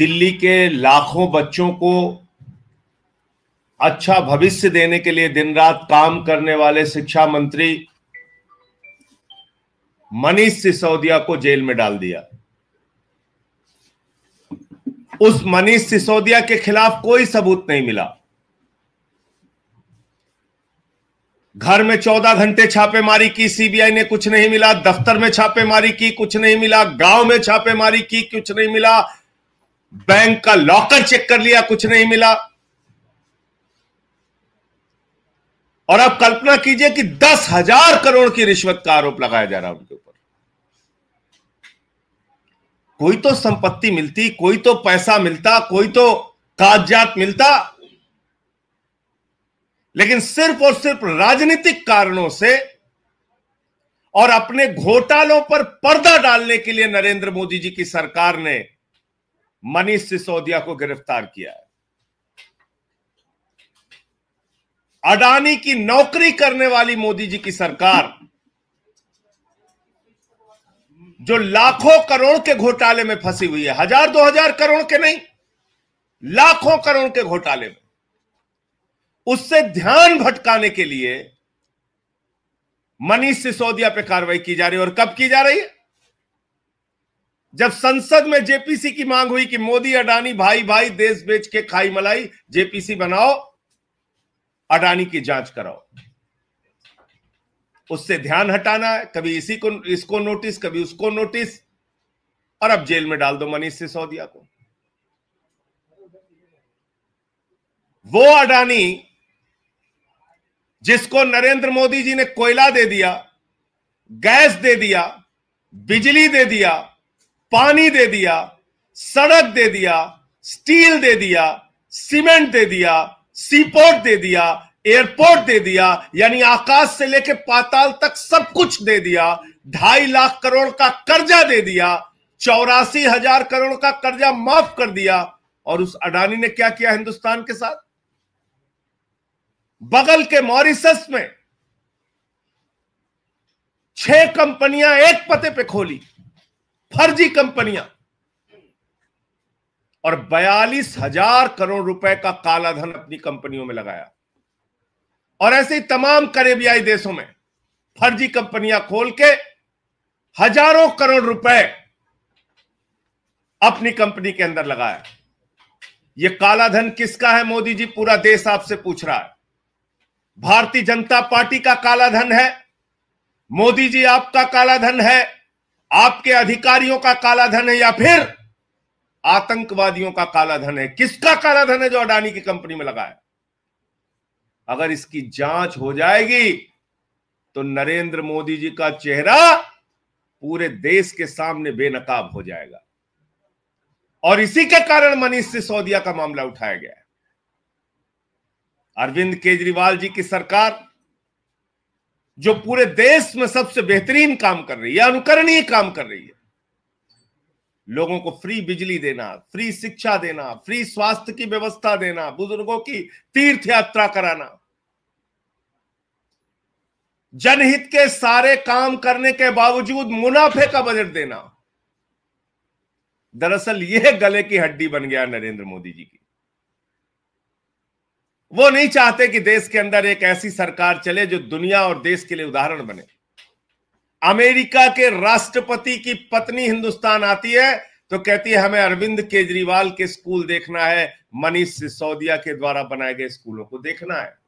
दिल्ली के लाखों बच्चों को अच्छा भविष्य देने के लिए दिन रात काम करने वाले शिक्षा मंत्री मनीष सिसोदिया को जेल में डाल दिया उस मनीष सिसोदिया के खिलाफ कोई सबूत नहीं मिला घर में चौदह घंटे छापेमारी की सीबीआई ने कुछ नहीं मिला दफ्तर में छापेमारी की कुछ नहीं मिला गांव में छापेमारी की कुछ नहीं मिला बैंक का लॉकर चेक कर लिया कुछ नहीं मिला और आप कल्पना कीजिए कि दस हजार करोड़ की रिश्वत का आरोप लगाया जा रहा है उनके ऊपर कोई तो संपत्ति मिलती कोई तो पैसा मिलता कोई तो कागजात मिलता लेकिन सिर्फ और सिर्फ राजनीतिक कारणों से और अपने घोटालों पर पर्दा डालने के लिए नरेंद्र मोदी जी की सरकार ने मनीष सिसोदिया को गिरफ्तार किया है अडानी की नौकरी करने वाली मोदी जी की सरकार जो लाखों करोड़ के घोटाले में फंसी हुई है हजार दो हजार करोड़ के नहीं लाखों करोड़ के घोटाले में उससे ध्यान भटकाने के लिए मनीष सिसोदिया पे कार्रवाई की जा रही है और कब की जा रही है जब संसद में जेपीसी की मांग हुई कि मोदी अडानी भाई भाई देश बेच के खाई मलाई जेपीसी बनाओ अडानी की जांच कराओ उससे ध्यान हटाना है कभी इसी को इसको नोटिस कभी उसको नोटिस और अब जेल में डाल दो मनीष सिसोदिया को वो अडानी जिसको नरेंद्र मोदी जी ने कोयला दे दिया गैस दे दिया बिजली दे दिया पानी दे दिया सड़क दे दिया स्टील दे दिया सीमेंट दे दिया सीपोर्ट दे दिया एयरपोर्ट दे दिया यानी आकाश से लेकर पाताल तक सब कुछ दे दिया ढाई लाख करोड़ का कर्जा दे दिया चौरासी हजार करोड़ का कर्जा माफ कर दिया और उस अडानी ने क्या किया हिंदुस्तान के साथ बगल के मॉरिसस में छह कंपनियां एक पते पे खोली फर्जी कंपनियां और बयालीस हजार करोड़ रुपए का कालाधन अपनी कंपनियों में लगाया और ऐसे ही तमाम करेबियाई देशों में फर्जी कंपनियां खोल के हजारों करोड़ रुपए अपनी कंपनी के अंदर लगाया ये कालाधन किसका है मोदी जी पूरा देश आपसे पूछ रहा है भारतीय जनता पार्टी का कालाधन है मोदी जी आपका कालाधन है आपके अधिकारियों का काला धन है या फिर आतंकवादियों का काला धन है किसका काला धन है जो अडानी की कंपनी में लगा है अगर इसकी जांच हो जाएगी तो नरेंद्र मोदी जी का चेहरा पूरे देश के सामने बेनकाब हो जाएगा और इसी के कारण मनीष सिसोदिया का मामला उठाया गया है अरविंद केजरीवाल जी की सरकार जो पूरे देश में सबसे बेहतरीन काम कर रही है अनुकरणीय काम कर रही है लोगों को फ्री बिजली देना फ्री शिक्षा देना फ्री स्वास्थ्य की व्यवस्था देना बुजुर्गों की तीर्थ यात्रा कराना जनहित के सारे काम करने के बावजूद मुनाफे का बजट देना दरअसल यह गले की हड्डी बन गया नरेंद्र मोदी जी की वो नहीं चाहते कि देश के अंदर एक ऐसी सरकार चले जो दुनिया और देश के लिए उदाहरण बने अमेरिका के राष्ट्रपति की पत्नी हिंदुस्तान आती है तो कहती है हमें अरविंद केजरीवाल के स्कूल देखना है मनीष सिसोदिया के द्वारा बनाए गए स्कूलों को देखना है